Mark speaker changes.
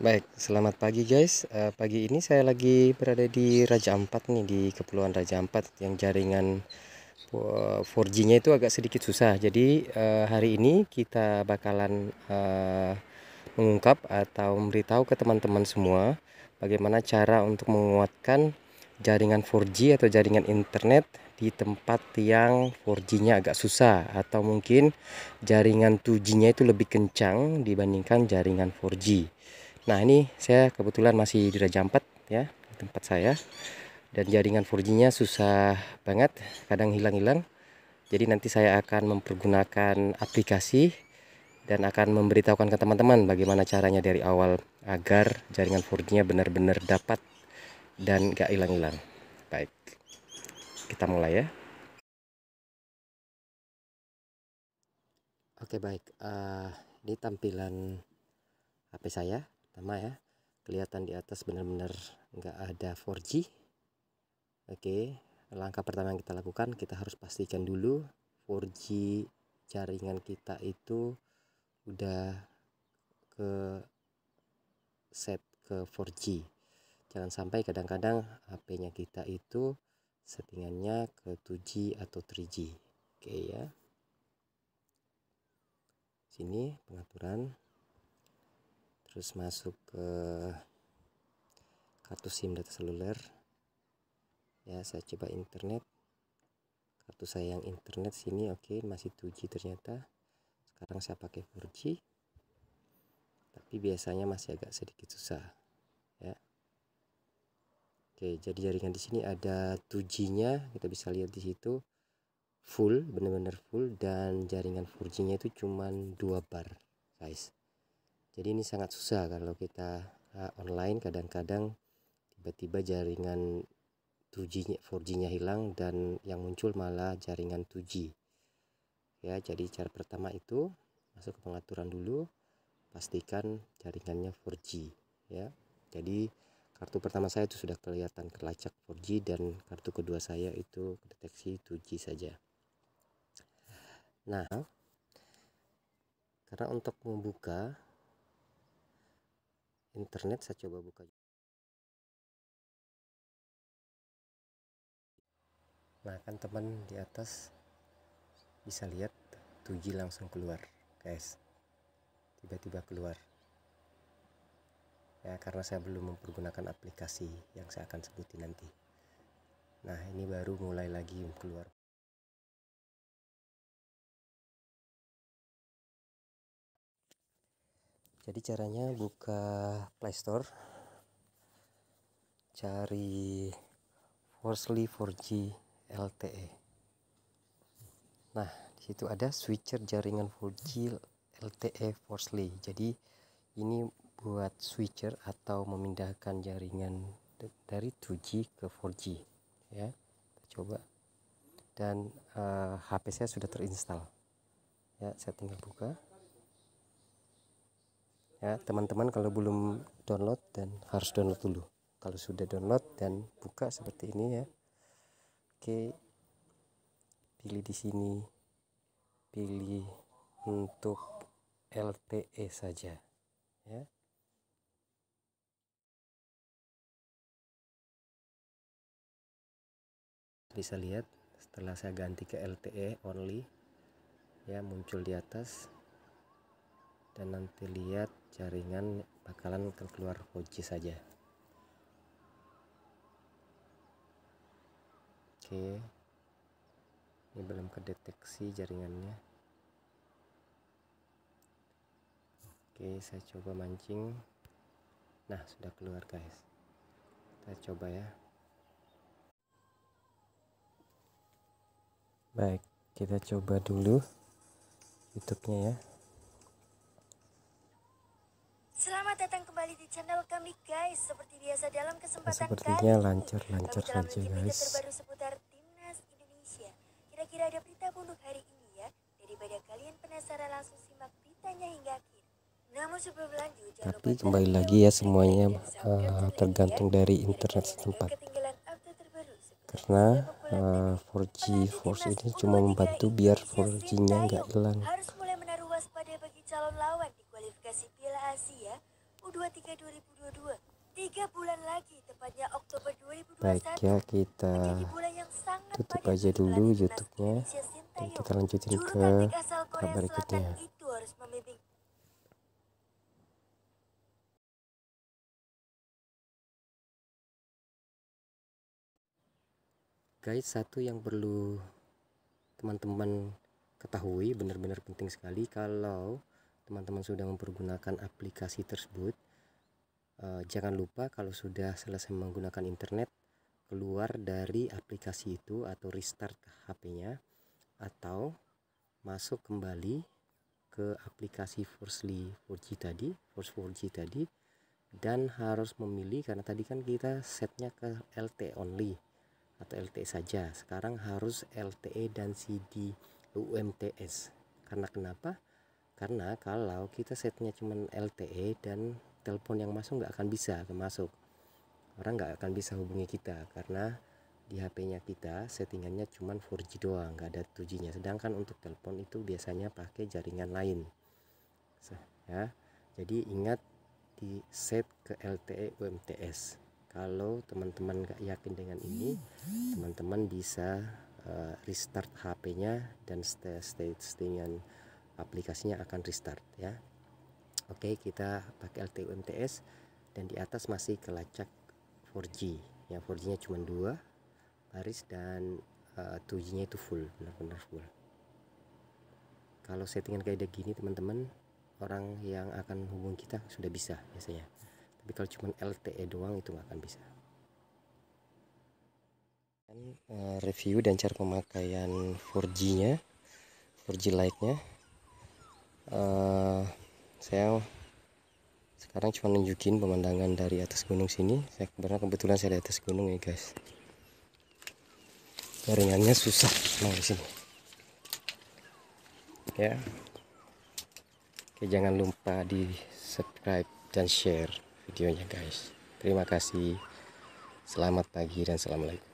Speaker 1: Baik, selamat pagi guys. Uh, pagi ini saya lagi berada di Raja Ampat nih di Kepulauan Raja Ampat yang jaringan 4G-nya itu agak sedikit susah. Jadi uh, hari ini kita bakalan uh, mengungkap atau memberitahu ke teman-teman semua bagaimana cara untuk menguatkan jaringan 4G atau jaringan internet di tempat yang 4G-nya agak susah atau mungkin jaringan 2G-nya itu lebih kencang dibandingkan jaringan 4G. Nah ini saya kebetulan masih di Raja Ampat ya tempat saya dan jaringan 4G-nya susah banget, kadang hilang-hilang. Jadi nanti saya akan mempergunakan aplikasi dan akan memberitahukan ke teman-teman bagaimana caranya dari awal agar jaringan 4G-nya benar-benar dapat dan gak hilang-hilang. Baik, kita mulai ya. Oke baik, uh, ini tampilan HP saya pertama ya kelihatan di atas benar-benar nggak ada 4G oke langkah pertama yang kita lakukan kita harus pastikan dulu 4G jaringan kita itu udah ke set ke 4G jangan sampai kadang-kadang HP-nya kita itu settingannya ke 2G atau 3G oke ya sini pengaturan terus masuk ke kartu SIM data seluler ya saya coba internet kartu saya yang internet sini oke okay, masih 2G ternyata sekarang saya pakai 4G tapi biasanya masih agak sedikit susah ya Oke, jadi jaringan di sini ada 2G-nya, kita bisa lihat di situ full, benar-benar full dan jaringan 4G-nya itu cuman 2 bar, guys jadi ini sangat susah kalau kita ah, online kadang-kadang tiba-tiba jaringan 2G 4G-nya hilang dan yang muncul malah jaringan 2G ya jadi cara pertama itu masuk ke pengaturan dulu pastikan jaringannya 4G ya jadi kartu pertama saya itu sudah kelihatan kelacak 4G dan kartu kedua saya itu deteksi 2G saja nah karena untuk membuka internet saya coba buka nah kan teman di atas bisa lihat 2G langsung keluar guys tiba-tiba keluar ya karena saya belum mempergunakan aplikasi yang saya akan sebutin nanti nah ini baru mulai lagi keluar jadi caranya buka playstore cari Worsley 4G LTE nah disitu ada switcher jaringan 4G LTE Worsley jadi ini buat switcher atau memindahkan jaringan dari 2G ke 4G ya kita coba dan uh, eh, HP saya sudah terinstall ya saya tinggal buka ya teman-teman kalau belum download dan harus download dulu kalau sudah download dan buka seperti ini ya oke pilih di sini pilih untuk LTE saja ya bisa lihat setelah saya ganti ke LTE only ya muncul di atas dan nanti lihat jaringan bakalan keluar kunci saja oke ini belum kedeteksi jaringannya oke saya coba mancing nah sudah keluar guys kita coba ya baik kita coba dulu youtube nya ya datang kembali di channel kami guys. Seperti biasa dalam kesempatan Sepertinya kali lancar lancar saja guys. terbaru seputar timnas Indonesia. Kira-kira ada berita bunuh hari ini ya. Daripada kalian penasaran langsung simak beritanya hingga akhir. Namun sebelum lanjut Tapi kembali lagi ya semuanya uh, tergantung ya. dari internet setempat. Karena uh, 4G force ini cuma membantu biar 4G-nya nggak hilang. Harus baik 2022. Tiga bulan lagi, tepatnya Oktober 2021. ya, kita tutup aja dulu YouTube-nya. Dan kita lanjutin ke kabar berikutnya. guys satu yang perlu teman-teman ketahui benar-benar penting sekali kalau teman-teman sudah mempergunakan aplikasi tersebut Eh, jangan lupa kalau sudah selesai menggunakan internet keluar dari aplikasi itu atau restart HP-nya atau masuk kembali ke aplikasi Forcely 4G tadi, Force 4G tadi dan harus memilih karena tadi kan kita setnya ke LTE only atau LTE saja. Sekarang harus LTE dan CD UMTS. Karena kenapa? Karena kalau kita setnya cuma LTE dan telepon yang masuk nggak akan bisa masuk orang nggak akan bisa hubungi kita karena di HP-nya kita settingannya cuma 4G doang nggak ada 2G-nya sedangkan untuk telepon itu biasanya pakai jaringan lain ya jadi ingat di set ke LTE UMTS kalau teman-teman nggak yakin dengan ini teman-teman bisa uh, restart HP-nya dan settingan aplikasinya akan restart ya Oke, okay, kita pakai LTE UMTS dan di atas masih kelacak 4G. Yang 4G-nya cuma 2 baris dan uh, eh, 2G-nya itu full, benar-benar full. Kalau settingan kayak gini teman-teman, orang yang akan hubung kita sudah bisa biasanya. Tapi kalau cuma LTE doang itu nggak akan bisa. Dan, uh, eh, review dan cara pemakaian 4G-nya, 4G Lite-nya. Uh, saya sekarang cuma nunjukin pemandangan dari atas gunung sini saya karena kebetulan saya di atas gunung ya guys Keringannya susah nah di sini ya Oke, jangan lupa di subscribe dan share videonya guys terima kasih selamat pagi dan assalamualaikum